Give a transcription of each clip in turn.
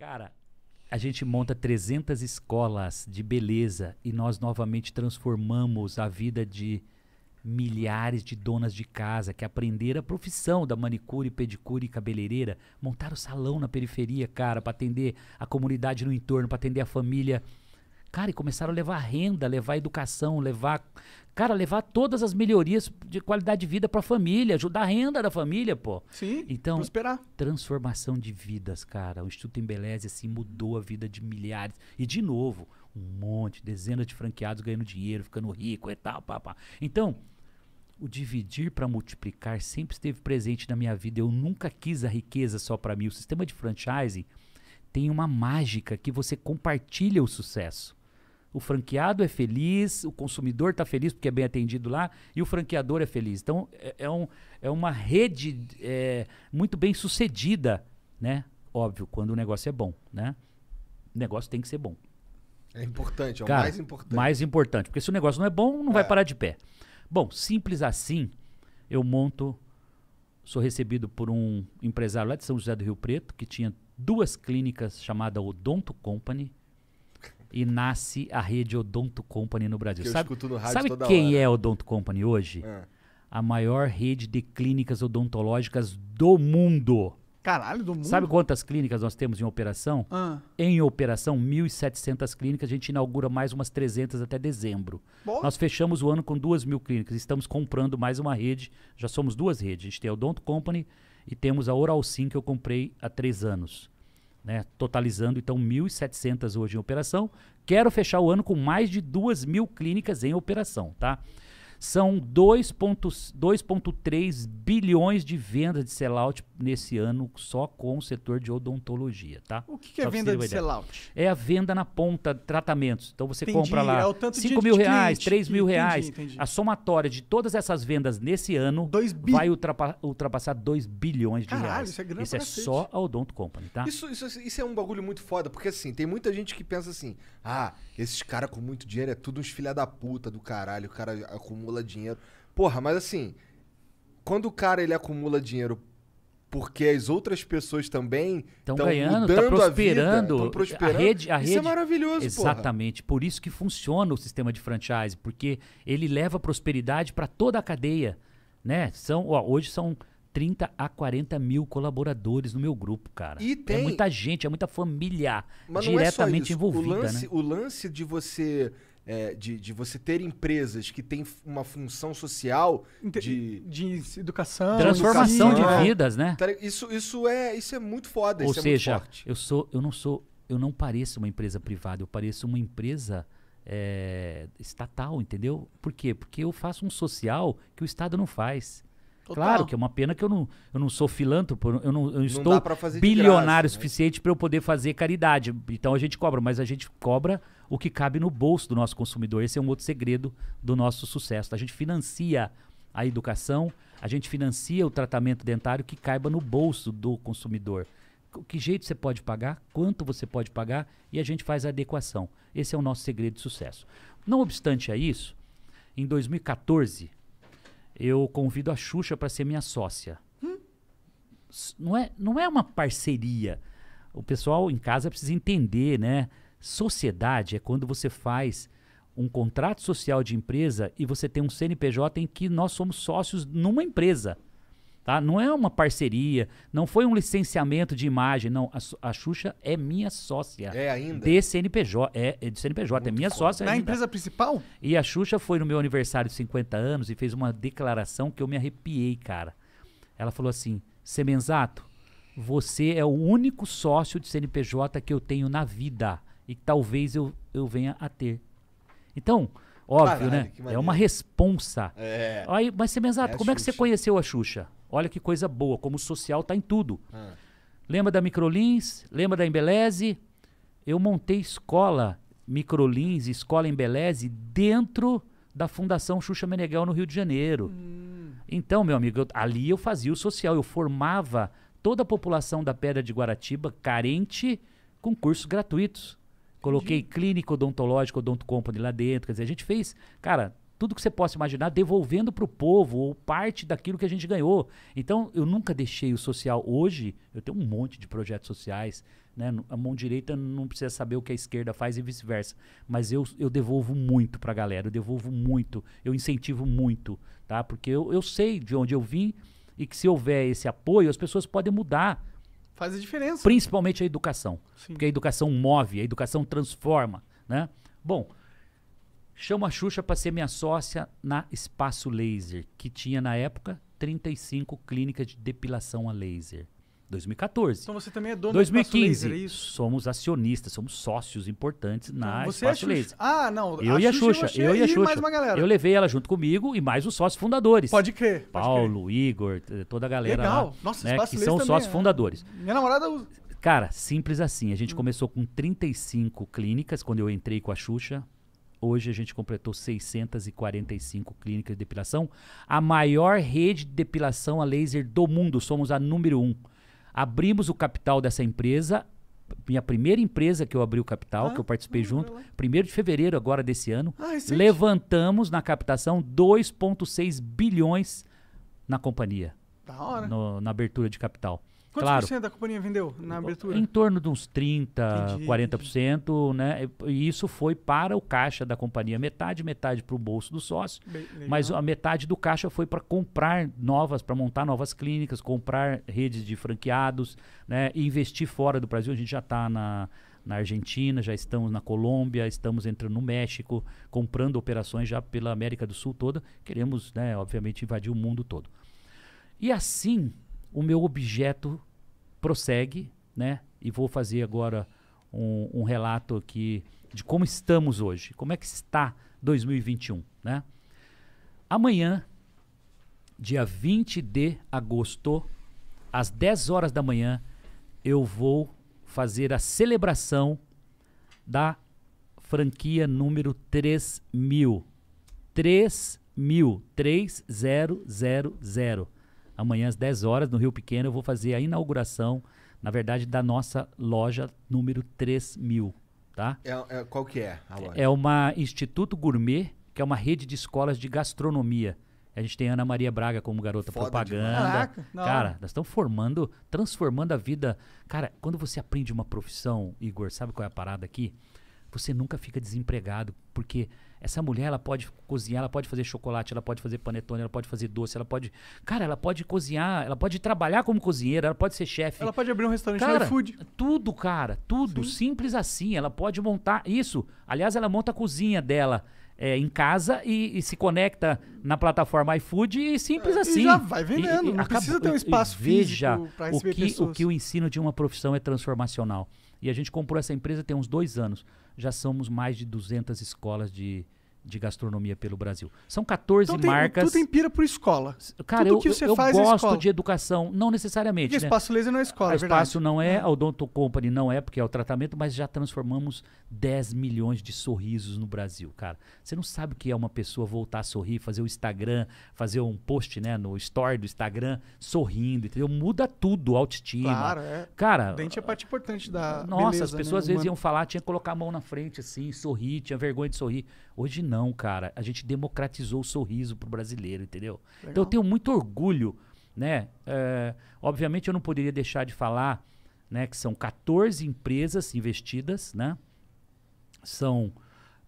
Cara, a gente monta 300 escolas de beleza e nós novamente transformamos a vida de milhares de donas de casa que aprenderam a profissão da manicure, pedicure e cabeleireira, montaram salão na periferia, cara, para atender a comunidade no entorno, para atender a família Cara, e começaram a levar renda, levar educação, levar. Cara, levar todas as melhorias de qualidade de vida para a família, ajudar a renda da família, pô. Sim. Então, prosperar. transformação de vidas, cara. O Instituto Embeleze, assim, mudou a vida de milhares. E, de novo, um monte, dezenas de franqueados ganhando dinheiro, ficando rico e tal, pá, pá. Então, o dividir para multiplicar sempre esteve presente na minha vida. Eu nunca quis a riqueza só para mim. O sistema de franchising tem uma mágica que você compartilha o sucesso. O franqueado é feliz, o consumidor está feliz porque é bem atendido lá e o franqueador é feliz. Então é, é um, é uma rede é, muito bem sucedida, né? Óbvio, quando o negócio é bom, né? O negócio tem que ser bom. É importante, é Cara, o mais importante. Mais importante, porque se o negócio não é bom, não é. vai parar de pé. Bom, simples assim, eu monto. Sou recebido por um empresário lá de São José do Rio Preto que tinha duas clínicas chamada Odonto Company e nasce a rede Odonto Company no Brasil. Que sabe sabe quem hora. é a Odonto Company hoje? É. A maior rede de clínicas odontológicas do mundo. Caralho, do mundo. Sabe quantas clínicas nós temos em operação? Ah. Em operação, 1.700 clínicas. A gente inaugura mais umas 300 até dezembro. Nós fechamos o ano com 2.000 mil clínicas. Estamos comprando mais uma rede. Já somos duas redes. A gente tem a Odonto Company e temos a Oral Sim, que eu comprei há três anos né, totalizando então 1.700 hoje em operação. Quero fechar o ano com mais de 2 mil clínicas em operação, tá? São 2,3 bilhões de vendas de sellout nesse ano só com o setor de odontologia, tá? O que, que é venda de sellout? É a venda na ponta, de tratamentos. Então você entendi, compra lá é 5 mil reais, 3 mil reais. Entendi. A somatória de todas essas vendas nesse ano bi... vai ultrapa ultrapassar 2 bilhões de Caralho, reais. Isso é, grande isso é só a Odonto Company, tá? Isso, isso, isso é um bagulho muito foda, porque assim, tem muita gente que pensa assim, ah, esses caras com muito dinheiro é tudo uns filha da puta do caralho, o cara acumula dinheiro. Porra, mas assim, quando o cara ele acumula dinheiro porque as outras pessoas também estão ganhando, tá prosperando, a, vida, prosperando. a rede, a isso é rede, é maravilhoso, exatamente. Porra. Por isso que funciona o sistema de franchise, porque ele leva prosperidade para toda a cadeia, né? São, ó, hoje são 30 a 40 mil colaboradores no meu grupo, cara. E é tem... É muita gente, é muita família Mas diretamente não é só isso. envolvida, o lance, né? O lance de você é, de, de, você ter empresas que têm uma função social de, de, de educação, transformação educação, de né? vidas, né? Isso, isso é isso é muito foda. Ou é seja, é eu sou eu não sou eu não pareço uma empresa privada, eu pareço uma empresa é, estatal, entendeu? Por quê? Porque eu faço um social que o Estado não faz. Total. Claro que é uma pena que eu não, eu não sou filântropo, eu não, eu não estou bilionário graça, né? suficiente para eu poder fazer caridade. Então a gente cobra, mas a gente cobra o que cabe no bolso do nosso consumidor. Esse é um outro segredo do nosso sucesso. A gente financia a educação, a gente financia o tratamento dentário que caiba no bolso do consumidor. Que jeito você pode pagar, quanto você pode pagar e a gente faz a adequação. Esse é o nosso segredo de sucesso. Não obstante a isso, em 2014, eu convido a Xuxa para ser minha sócia. Hum? Não, é, não é uma parceria. O pessoal em casa precisa entender, né? Sociedade é quando você faz um contrato social de empresa e você tem um CNPJ em que nós somos sócios numa empresa. Tá? Não é uma parceria, não foi um licenciamento de imagem, não. A, a Xuxa é minha sócia. É ainda? De CNPJ, é, é de CNPJ, é Muito é minha foda. sócia Na empresa principal? E a Xuxa foi no meu aniversário de 50 anos e fez uma declaração que eu me arrepiei, cara. Ela falou assim, Semenzato, você é o único sócio de CNPJ que eu tenho na vida e que talvez eu, eu venha a ter. Então, óbvio, Caralho, né? É uma responsa. É. Aí, mas, Semenzato, é como Xuxa. é que você conheceu a Xuxa? Olha que coisa boa, como o social está em tudo. Ah. Lembra da Microlins? Lembra da Embeleze? Eu montei escola Microlins, escola Embeleze, dentro da Fundação Xuxa Meneghel no Rio de Janeiro. Hum. Então, meu amigo, eu, ali eu fazia o social, eu formava toda a população da Pedra de Guaratiba carente com cursos gratuitos. Coloquei Entendi. clínico odontológico, odonto company lá dentro, quer dizer, a gente fez, cara, tudo que você possa imaginar, devolvendo para o povo ou parte daquilo que a gente ganhou. Então, eu nunca deixei o social. Hoje, eu tenho um monte de projetos sociais. Né? A mão direita não precisa saber o que a esquerda faz e vice-versa. Mas eu, eu devolvo muito para a galera, eu devolvo muito, eu incentivo muito, tá? porque eu, eu sei de onde eu vim e que se houver esse apoio, as pessoas podem mudar. Faz a diferença. Principalmente a educação. Sim. Porque a educação move, a educação transforma. Né? Bom, Chamo a Xuxa para ser minha sócia na Espaço Laser, que tinha na época 35 clínicas de depilação a laser. 2014. Então você também é dono 2015, do Laser, é isso? Somos acionistas, somos sócios importantes na então, você é Espaço é Laser. Ah, não. Eu a e a Xuxa. Xuxa eu e a Xuxa. mais uma galera. Eu levei ela junto comigo e mais os sócios fundadores. Pode crer. Pode Paulo, crer. Igor, toda a galera Legal. lá. Nossa, né, Espaço que são sócios é. fundadores. Minha namorada... Cara, simples assim. A gente hum. começou com 35 clínicas quando eu entrei com a Xuxa. Hoje a gente completou 645 clínicas de depilação, a maior rede de depilação a laser do mundo. Somos a número um. Abrimos o capital dessa empresa, minha primeira empresa que eu abri o capital, ah, que eu participei uhum. junto, primeiro de fevereiro agora desse ano, ah, levantamos na captação 2,6 bilhões na companhia. Da hora. No, na abertura de capital. Quantos claro, por cento da companhia vendeu na abertura? Em torno de uns 30, entendi, 40%, entendi. né? E isso foi para o caixa da companhia, metade, metade para o bolso do sócio, Bem, mas a metade do caixa foi para comprar novas, para montar novas clínicas, comprar redes de franqueados, né? E investir fora do Brasil. A gente já está na, na Argentina, já estamos na Colômbia, estamos entrando no México, comprando operações já pela América do Sul toda. Queremos, né, obviamente, invadir o mundo todo. E assim o meu objeto prossegue, né? E vou fazer agora um, um relato aqui de como estamos hoje, como é que está 2021, né? Amanhã, dia 20 de agosto, às 10 horas da manhã, eu vou fazer a celebração da franquia número 3000. 3000, 3000. Amanhã às 10 horas, no Rio Pequeno, eu vou fazer a inauguração, na verdade, da nossa loja número 3000, tá? É, é, qual que é a loja? É uma Instituto Gourmet, que é uma rede de escolas de gastronomia. A gente tem Ana Maria Braga como garota Foda propaganda. Caraca, cara, nós estamos formando, transformando a vida. Cara, quando você aprende uma profissão, Igor, sabe qual é a parada aqui? você nunca fica desempregado, porque essa mulher ela pode cozinhar, ela pode fazer chocolate, ela pode fazer panetone, ela pode fazer doce, ela pode, cara, ela pode cozinhar, ela pode trabalhar como cozinheira, ela pode ser chefe. Ela pode abrir um restaurante cara, food. Tudo, cara, tudo, Sim. simples assim. Ela pode montar isso. Aliás, ela monta a cozinha dela. É, em casa e, e, se conecta na plataforma iFood e simples é, assim. E já vai vendendo, e, e, não acaba, precisa ter um espaço veja físico para o que, O que o ensino de uma profissão é transformacional. E a gente comprou essa empresa tem uns dois anos já somos mais de 200 escolas de, de gastronomia pelo Brasil. São 14 então, marcas. Tem, tudo empira por escola. Cara, tudo eu, que você eu, eu é gosto de educação, não necessariamente. E né? Espaço Laser não é escola, a ah, é Espaço não é, é, a Odonto Company não é, porque é o tratamento, mas já transformamos 10 milhões de sorrisos no Brasil, cara. Você não sabe o que é uma pessoa voltar a sorrir, fazer o Instagram, fazer um post, né, no story do Instagram, sorrindo, entendeu? Muda tudo, autoestima. Claro, é. Cara, o dente é parte importante da Nossa, beleza, as né, pessoas né? às vezes Humano. iam falar, tinha que colocar a mão na frente assim, sorrir, tinha vergonha de sorrir. Hoje não, cara. A gente democratizou o sorriso pro brasileiro, entendeu? Legal. Então eu tenho muito orgulho, né? É, obviamente eu não poderia deixar de falar, né? Que são 14 empresas investidas, né? São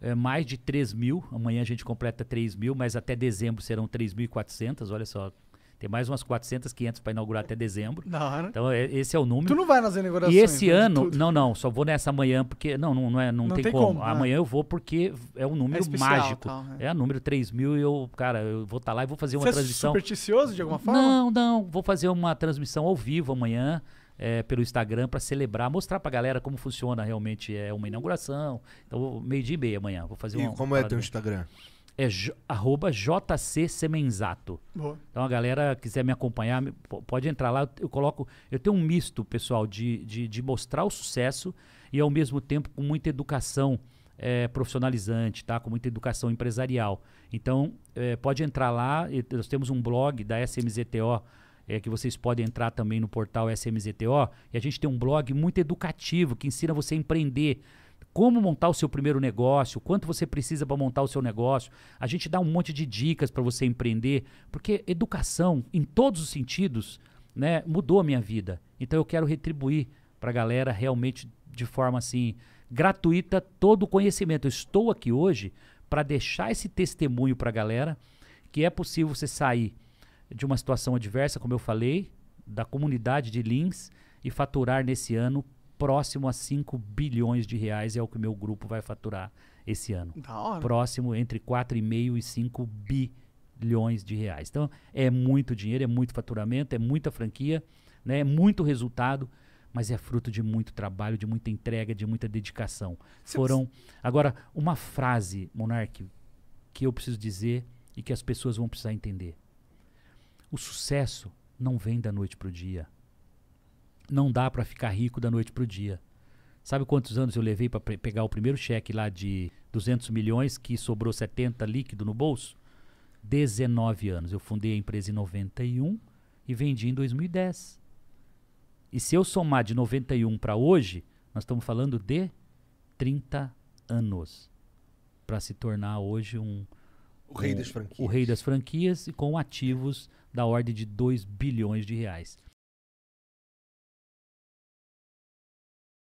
é, mais de 3 mil. Amanhã a gente completa 3 mil, mas até dezembro serão 3.400. Olha só tem mais umas 400, 500 para inaugurar até dezembro. Então é, esse é o número. Tu não vai nas inaugurações. E esse né, ano, não, não, só vou nessa manhã porque não, não, não, é, não, não tem, tem, como. como né? Amanhã né? eu vou porque é um número é especial, mágico. Tal, é. é número 3 mil e eu, cara, eu vou estar tá lá e vou fazer uma Você é transmissão. É supersticioso de alguma forma? Não, não, vou fazer uma transmissão ao vivo amanhã. É, pelo Instagram para celebrar, mostrar para a galera como funciona realmente é uma inauguração. Então, meio dia e meia amanhã, vou fazer e uma. E como é teu Instagram? Aqui é arroba JC Semenzato. Boa. Então a galera quiser me acompanhar, pode entrar lá. Eu coloco. Eu tenho um misto, pessoal, de, de, de mostrar o sucesso e ao mesmo tempo com muita educação é, profissionalizante, tá? Com muita educação empresarial. Então, é, pode entrar lá. Nós temos um blog da SMZTO. É, que vocês podem entrar também no portal SMZTO. E a gente tem um blog muito educativo que ensina você a empreender, como montar o seu primeiro negócio, quanto você precisa para montar o seu negócio. A gente dá um monte de dicas para você empreender, porque educação, em todos os sentidos, né, mudou a minha vida. Então eu quero retribuir para a galera realmente de forma assim gratuita todo o conhecimento. Eu estou aqui hoje para deixar esse testemunho para a galera que é possível você sair de uma situação adversa, como eu falei, da comunidade de Lins e faturar nesse ano próximo a 5 bilhões de reais é o que meu grupo vai faturar esse ano. Da hora. Próximo entre 4,5 e 5 bilhões de reais. Então, é muito dinheiro, é muito faturamento, é muita franquia, né? é muito resultado, mas é fruto de muito trabalho, de muita entrega, de muita dedicação. Foram. Agora, uma frase, Monarque, que eu preciso dizer e que as pessoas vão precisar entender. O sucesso não vem da noite para o dia não dá para ficar rico da noite pro dia. Sabe quantos anos eu levei para pegar o primeiro cheque lá de 200 milhões que sobrou 70 líquido no bolso? 19 anos. Eu fundei a empresa em 91 e vendi em 2010. E se eu somar de 91 para hoje, nós estamos falando de 30 anos para se tornar hoje um o rei das franquias. O rei das franquias e com ativos da ordem de 2 bilhões de reais.